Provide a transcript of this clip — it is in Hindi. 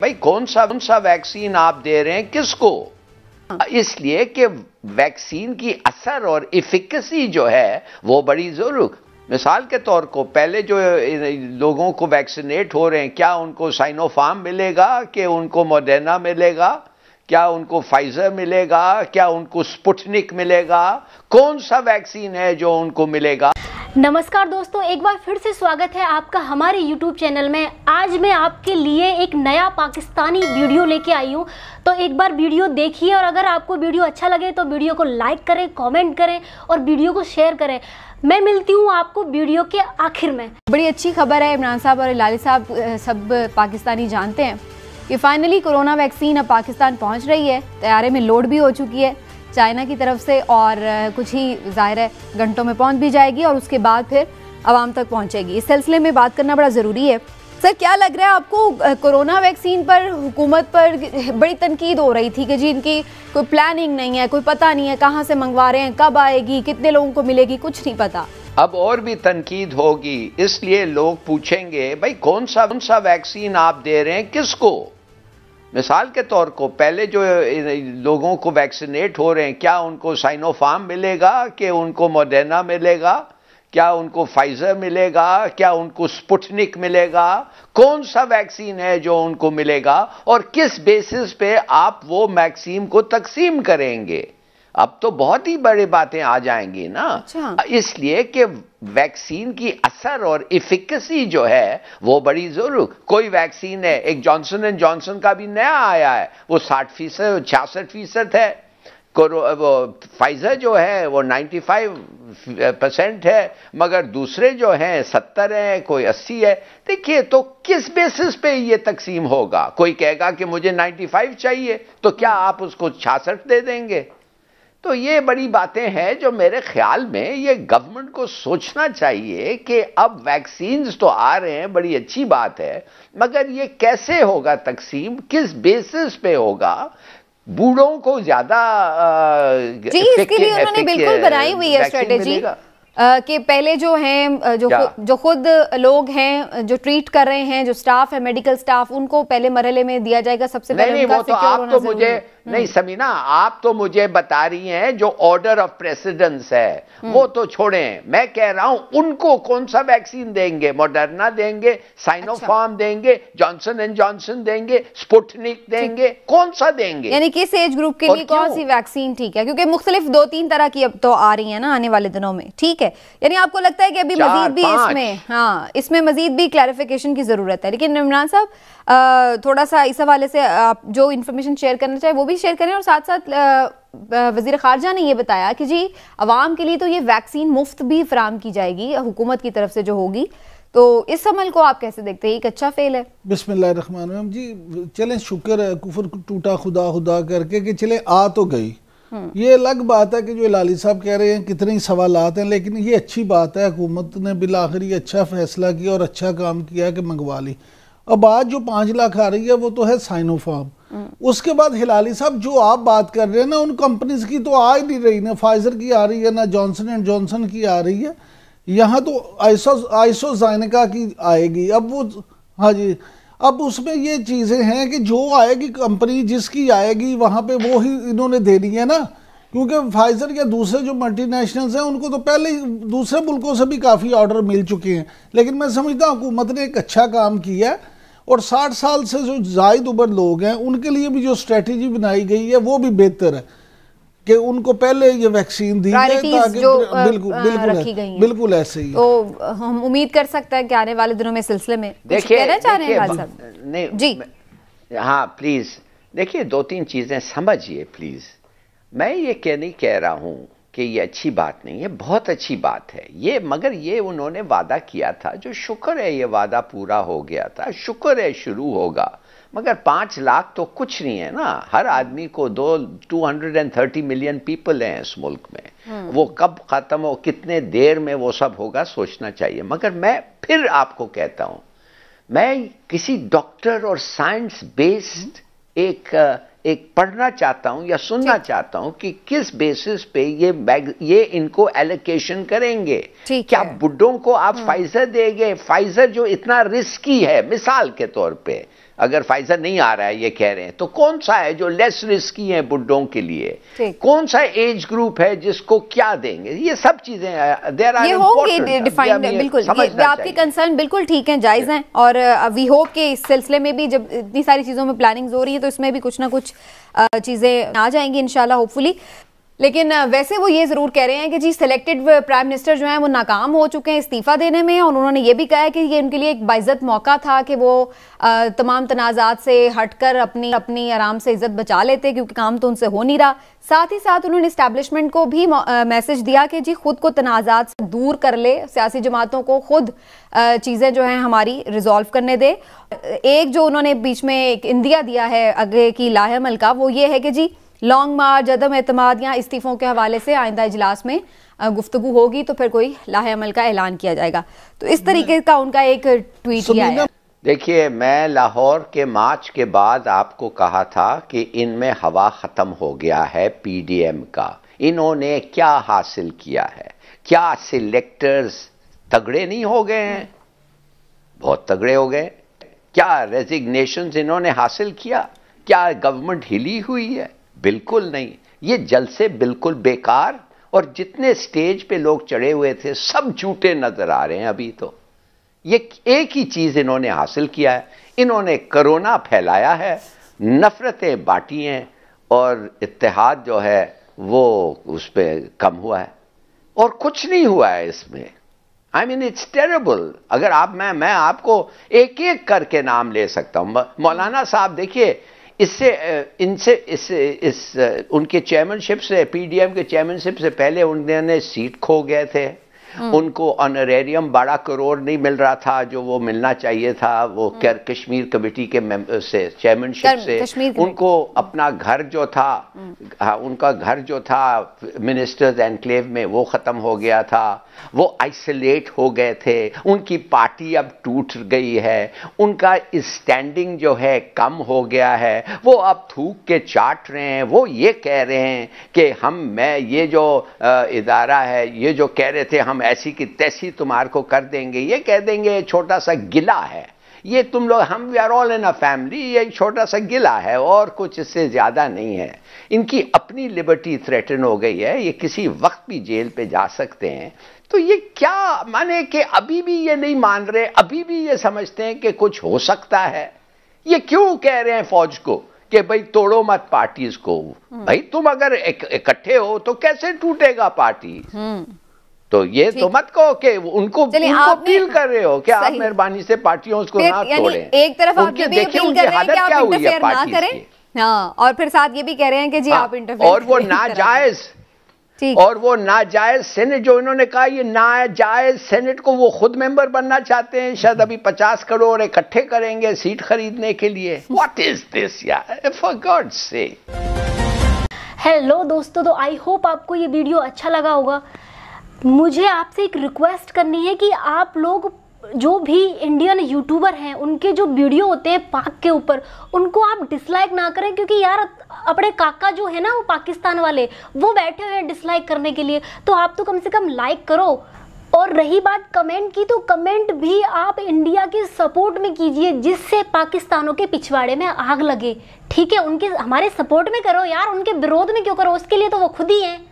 भाई कौन सा कौन सा वैक्सीन आप दे रहे हैं किसको हाँ। हाँ, इसलिए कि वैक्सीन की असर और इफिकसी जो है वो बड़ी जरूर मिसाल के तौर को पहले जो लोगों को वैक्सीनेट हो रहे हैं क्या उनको साइनोफार्म मिलेगा कि उनको मोडेना मिलेगा क्या उनको फाइजर मिलेगा क्या उनको स्पुटनिक मिलेगा कौन सा वैक्सीन है जो उनको मिलेगा नमस्कार दोस्तों एक बार फिर से स्वागत है आपका हमारे YouTube चैनल में आज मैं आपके लिए एक नया पाकिस्तानी वीडियो लेके आई हूँ तो एक बार वीडियो देखिए और अगर आपको वीडियो अच्छा लगे तो वीडियो को लाइक करें कमेंट करें और वीडियो को शेयर करें मैं मिलती हूँ आपको वीडियो के आखिर में बड़ी अच्छी खबर है इमरान साहब और लाली साहब सब पाकिस्तानी जानते हैं कि फाइनली कोरोना वैक्सीन अब पाकिस्तान पहुँच रही है तैयारे में लोड भी हो चुकी है चाइना की तरफ से और कुछ ही जाहिर है घंटों में पहुंच भी जाएगी और उसके बाद फिर आवाम तक पहुंचेगी इस सिलसिले में बात करना बड़ा ज़रूरी है सर क्या लग रहा है आपको कोरोना वैक्सीन पर हुकूमत पर बड़ी तनकीद हो रही थी कि जी इनकी कोई प्लानिंग नहीं है कोई पता नहीं है कहाँ से मंगवा रहे हैं कब आएगी कितने लोगों को मिलेगी कुछ नहीं पता अब और भी तनकीद होगी इसलिए लोग पूछेंगे भाई कौन सा कौन सा वैक्सीन आप दे रहे हैं किसको मिसाल के तौर को पहले जो लोगों को वैक्सीनेट हो रहे हैं क्या उनको साइनोफार्म मिलेगा कि उनको मोडेना मिलेगा क्या उनको फाइजर मिलेगा क्या उनको स्पुटनिक मिलेगा कौन सा वैक्सीन है जो उनको मिलेगा और किस बेसिस पे आप वो वैक्सीन को तकसीम करेंगे अब तो बहुत ही बड़े बातें आ जाएंगी ना अच्छा। इसलिए कि वैक्सीन की असर और इफिकसी जो है वो बड़ी जरूर कोई वैक्सीन है एक जॉनसन एंड जॉनसन का भी नया आया है वो साठ फीसद छियासठ फीसद है वो फाइजर जो है वो 95 परसेंट है मगर दूसरे जो हैं 70 है कोई 80 है देखिए तो किस बेसिस पे ये तकसीम होगा कोई कहेगा कि मुझे 95 चाहिए तो क्या आप उसको छियासठ दे देंगे तो ये बड़ी बातें हैं जो मेरे ख्याल में ये गवर्नमेंट को सोचना चाहिए कि अब वैक्सीन तो आ रहे हैं बड़ी अच्छी बात है मगर ये कैसे होगा तकसीम किस बेसिस पे होगा बूढ़ों को ज्यादा जी इसके लिए उन्होंने बिल्कुल बनाई हुई है स्ट्रेटेजी कि पहले जो हैं जो खु, जो खुद लोग हैं जो ट्रीट कर रहे हैं जो स्टाफ है मेडिकल स्टाफ उनको पहले मरहले में दिया जाएगा सबसे पहले नहीं, वो तो आप तो मुझे नहीं हम्म। समीना आप तो मुझे बता रही हैं जो ऑर्डर ऑफ प्रेसिडेंस है हम्म। वो तो छोड़े मैं कह रहा हूं उनको कौन सा वैक्सीन देंगे मॉडर्ना देंगे साइनोफार्म अच्छा। देंगे जॉनसन एंड जॉनसन देंगे स्पुटनिक देंगे कौन सा देंगे यानी किस एज ग्रुप के लिए कौन सी वैक्सीन ठीक है क्योंकि मुख्तलिफ दो तीन तरह की अब तो आ रही है ना आने वाले दिनों में ठीक ठीक है यानी आपको लगता है कि अभी मजीद भी इसमें हाँ इसमें मजीद भी क्लैरिफिकेशन की ज़रूरत है लेकिन इमरान साहब थोड़ा सा इस हवाले से आप जो इन्फॉर्मेशन शेयर करना चाहे वो भी शेयर करें और साथ साथ वजीर खारजा ने यह बताया कि जी आवाम के लिए तो ये वैक्सीन मुफ्त भी फ्राहम की जाएगी हुकूमत की तरफ से जो होगी तो इस अमल को आप कैसे देखते हैं एक अच्छा फेल है बिसमान जी चलें शुक्र है कुफर टूटा खुदा खुदा करके कि चले आ तो गई ये अलग बात है कि जो लाली साहब कह रहे हैं कितने ही सवालत हैं लेकिन ये अच्छी बात है हुकूमत ने बिल आखिर ये अच्छा फैसला किया और अच्छा काम किया कि मंगवा ली अब आज जो पाँच लाख आ रही है वो तो है साइनोफार्म हम्म। उसके बाद हिलाली साहब जो आप बात कर रहे हैं ना उन कंपनीज की तो आ ही नहीं रही ना फाइजर की आ रही है ना जॉनसन एंड जॉनसन की आ रही है यहाँ तो आइसो आइसो की आएगी अब वो हाँ जी अब उसमें ये चीज़ें हैं कि जो आएगी कंपनी जिसकी आएगी वहाँ पे वो ही इन्होंने देनी है ना क्योंकि फाइजर या दूसरे जो मल्टीनेशनल्स हैं उनको तो पहले दूसरे मुल्कों से भी काफ़ी ऑर्डर मिल चुके हैं लेकिन मैं समझता हूँ हुकूमत ने एक अच्छा काम किया है और 60 साल से जो जायद उम्र लोग हैं उनके लिए भी जो स्ट्रेटजी बनाई गई है वो भी बेहतर है कि उनको पहले ये वैक्सीन दी जाए ताकि बिल्कुल बिल्कुल बिल्कुल ऐसे ही तो हम उम्मीद कर सकते हैं कि आने वाले दिनों में सिलसिले में कहना चाह रहे हैं नहीं जी हाँ प्लीज़ देखिए दो तीन चीज़ें समझिए प्लीज़ मैं ये कह नहीं कह रहा हूँ कि ये अच्छी बात नहीं है बहुत अच्छी बात है ये मगर ये उन्होंने वादा किया था जो शुक्र है ये वादा पूरा हो गया था शुक्र है शुरू होगा मगर पाँच लाख तो कुछ नहीं है ना हर आदमी को दो two hundred and thirty million people हैं इस मुल्क में हम्म। वो कब ख़त्म हो कितने देर में वो सब होगा सोचना चाहिए मगर मैं फिर आपको कहता हूँ मैं किसी डॉक्टर और साइंस बेस्ड हम्म। एक आ, एक पढ़ना चाहता हूं या सुनना चाहता हूं कि किस बेसिस पे ये ये इनको एलोकेशन करेंगे क्या बुड्ढों को आप फाइजर हम्म। देंगे फाइजर जो इतना रिस्की है मिसाल के तौर पे अगर फाइजर नहीं आ रहा है ये कह रहे हैं तो कौन सा है जो लेस रिस्की है बुड्ढों के लिए कौन सा एज ग्रुप है जिसको क्या देंगे ये सब चीजें देर आर डिफाइंड बिल्कुल ये आपके कंसर्न बिल्कुल ठीक है जायज हैं और वी होप के इस सिलसिले में भी जब इतनी सारी चीजों में प्लानिंग हो रही है तो इसमें भी कुछ ना कुछ uh, चीजें आ जाएंगी इनशाला होपफुली लेकिन वैसे वो ये ज़रूर कह रहे हैं कि जी सिलेक्टेड प्राइम मिनिस्टर जो हैं वो नाकाम हो चुके हैं इस्तीफ़ा देने में और उन्होंने ये भी कहा है कि ये उनके लिए एक बाइज़त मौका था कि वो तमाम तनाज़ात से हट कर अपनी अपनी आराम से इज़्ज़त बचा लेते क्योंकि काम तो उनसे हो नहीं रहा साथ ही साथ उन्होंने इस्टेब्लिशमेंट को भी मैसेज दिया कि जी खुद को तनाज़ात से दूर कर ले सियासी जमातों को खुद चीज़ें जो हैं हमारी रिजॉल्व करने दे एक जो उन्होंने बीच में एक इंदिया दिया है आगे की मल का वो ये है कि जी लॉन्ग मार्च अदम या इस्तीफ़ों के हवाले से आइंदा इजलास में गुफ्तु होगी तो फिर कोई लाहे अमल का ऐलान किया जाएगा तो इस तरीके का उनका एक ट्वीट किया है देखिए मैं लाहौर के मार्च के बाद आपको कहा था कि इनमें हवा ख़त्म हो गया है पीडीएम का इन्होंने क्या हासिल किया है क्या सिलेक्टर्स तगड़े नहीं हो गए हैं बहुत तगड़े हो गए क्या रेजिग्नेशन इन्होंने हासिल किया क्या गवर्नमेंट हिली हुई है बिल्कुल नहीं ये जलसे बिल्कुल बेकार और जितने स्टेज पे लोग चढ़े हुए थे सब झूठे नजर आ रहे हैं अभी तो ये एक ही चीज इन्होंने हासिल किया है इन्होंने करोना फैलाया है नफरतें बाटी हैं और इतिहाद जो है वो उस पर कम हुआ है और कुछ नहीं हुआ है इसमें आई मीन इट्स टेरेबल अगर आप मैं मैं आपको एक एक करके नाम ले सकता हूं मौलाना साहब देखिए इससे इनसे इस इस उनके चेयरमैनशिप से पीडीएम के चेयरमैनशिप से पहले उन्होंने सीट खो गए थे Hmm. उनको ऑनरेरियम बारह करोड़ नहीं मिल रहा था जो वो मिलना चाहिए था वो hmm. कश्मीर कमेटी के से चेयरमैनशिप से उनको अपना घर जो था hmm. हाँ, उनका घर जो था मिनिस्टर्स एनक्लेव में वो ख़त्म हो गया था वो आइसोलेट हो गए थे उनकी पार्टी अब टूट गई है उनका स्टैंडिंग जो है कम हो गया है वो अब थूक के चाट रहे हैं वो ये कह रहे हैं कि हम मैं ये जो इदारा है ये जो कह रहे थे हम ऐसी की तैसी तुम्हार को कर देंगे ये कह देंगे ये छोटा सा गिला है ये तुम लोग हम we are all in a family ये छोटा सा गिला है और कुछ इससे ज़्यादा नहीं है इनकी अपनी लिबर्टी थ्रेटन हो गई है ये किसी वक्त भी जेल पे जा सकते हैं तो ये क्या माने कि अभी भी ये नहीं मान रहे अभी भी ये समझते हैं कि कुछ हो सकता है ये क्यों कह रहे हैं फौज को कि भाई तोड़ो मत पार्टीज को हम्म। भाई तुम अगर इकट्ठे हो तो कैसे टूटेगा पार्टी तो ये तो मत कहो कि उनको अपील कर रहे हो कि आप मेहरबानी से पार्टियों को ना तोड़े एक तरफ आप देखिए उनकी हालत क्या हुई है पार्टी हाँ, और फिर साथ ये भी कह रहे हैं कि जी हाँ, आप इंटरव्यू और वो नाजायज और वो नाजायज सेनेट जो इन्होंने कहा ये नाजायज सेनेट को वो खुद मेंबर बनना चाहते हैं शायद हम्म। अभी पचास करोड़ इकट्ठे करेंगे सीट खरीदने के लिए व्हाट इज दिस यार फॉर गॉड से हेलो दोस्तों तो आई होप आपको ये वीडियो अच्छा लगा होगा मुझे आपसे एक रिक्वेस्ट करनी है कि आप लोग जो भी इंडियन यूट्यूबर हैं उनके जो वीडियो होते हैं पाक के ऊपर उनको आप डिसलाइक ना करें क्योंकि यार अपने काका जो है ना वो पाकिस्तान वाले वो बैठे हुए हैं डिसलाइक करने के लिए तो आप तो कम से कम लाइक करो और रही बात कमेंट की तो कमेंट भी आप इंडिया के सपोर्ट में कीजिए जिससे पाकिस्तानों के पिछवाड़े में आग लगे ठीक है उनके हमारे सपोर्ट में करो यार उनके विरोध में क्यों करो उसके लिए तो वो खुद ही हैं